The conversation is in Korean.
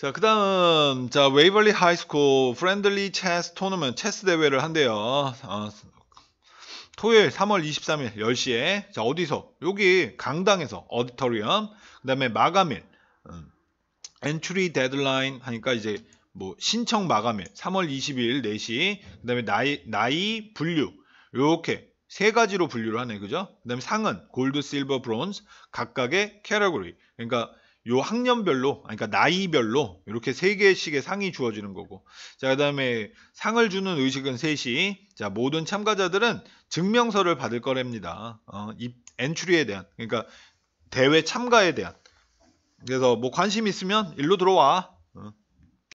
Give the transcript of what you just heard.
자, 그 다음, 자, 웨이벌리 하이스쿨 프렌들리 체스 토너먼 체스 대회를 한대요. 어, 토요일 3월 23일 10시에, 자, 어디서? 여기 강당에서, 어디터리엄, 그 다음에 마감일, 음, 엔트리 데드라인 하니까 이제 뭐 신청 마감일 3월 22일 4시, 그 다음에 나이, 나이 분류, 요렇게 세 가지로 분류를 하네, 그죠? 그 다음에 상은, 골드, 실버, 브론즈, 각각의 캐러그리. 그러니까 요 학년별로 그러니까 나이별로 이렇게 세 개씩의 상이 주어지는 거고 자 그다음에 상을 주는 의식은 셋이 자 모든 참가자들은 증명서를 받을 거랍니다 어, 입 엔트리에 대한 그러니까 대회 참가에 대한 그래서 뭐 관심 있으면 일로 들어와 어.